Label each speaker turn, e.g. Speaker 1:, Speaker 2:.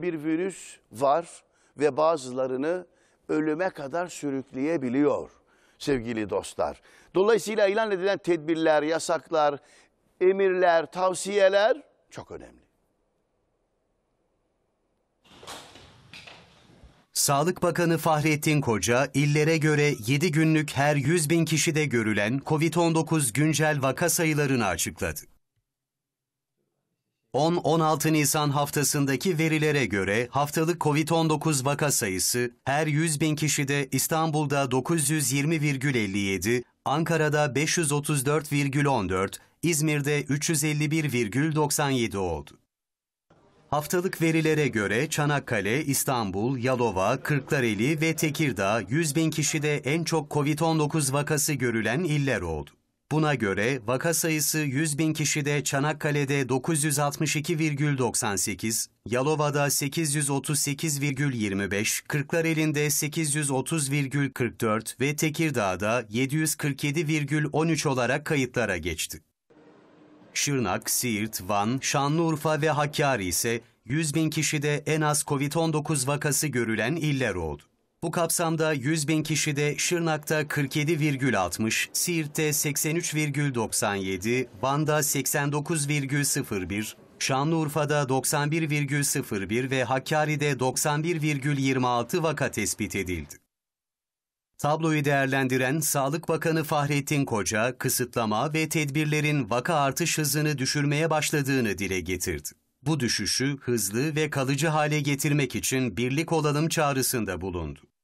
Speaker 1: bir virüs var ve bazılarını ölüme kadar sürükleyebiliyor sevgili dostlar. Dolayısıyla ilan edilen tedbirler, yasaklar, emirler, tavsiyeler çok önemli.
Speaker 2: Sağlık Bakanı Fahrettin Koca, illere göre 7 günlük her 100 bin kişide görülen COVID-19 güncel vaka sayılarını açıkladı. 10-16 Nisan haftasındaki verilere göre haftalık COVID-19 vaka sayısı her 100 bin kişide İstanbul'da 920,57, Ankara'da 534,14, İzmir'de 351,97 oldu. Haftalık verilere göre Çanakkale, İstanbul, Yalova, Kırklareli ve Tekirdağ 100 bin kişide en çok COVID-19 vakası görülen iller oldu. Buna göre vaka sayısı 100 bin kişide Çanakkale'de 962,98, Yalova'da 838,25, Kırklareli'nde 830,44 ve Tekirdağ'da 747,13 olarak kayıtlara geçti. Şırnak, Siirt, Van, Şanlıurfa ve Hakkari ise 100 bin kişide en az COVID-19 vakası görülen iller oldu. Bu kapsamda 100 bin kişide Şırnak'ta 47,60, Siirt'te 83,97, Van'da 89,01, Şanlıurfa'da 91,01 ve Hakkari'de 91,26 vaka tespit edildi. Tabloyu değerlendiren Sağlık Bakanı Fahrettin Koca, kısıtlama ve tedbirlerin vaka artış hızını düşürmeye başladığını dile getirdi bu düşüşü hızlı ve kalıcı hale getirmek için birlik olalım çağrısında bulundu.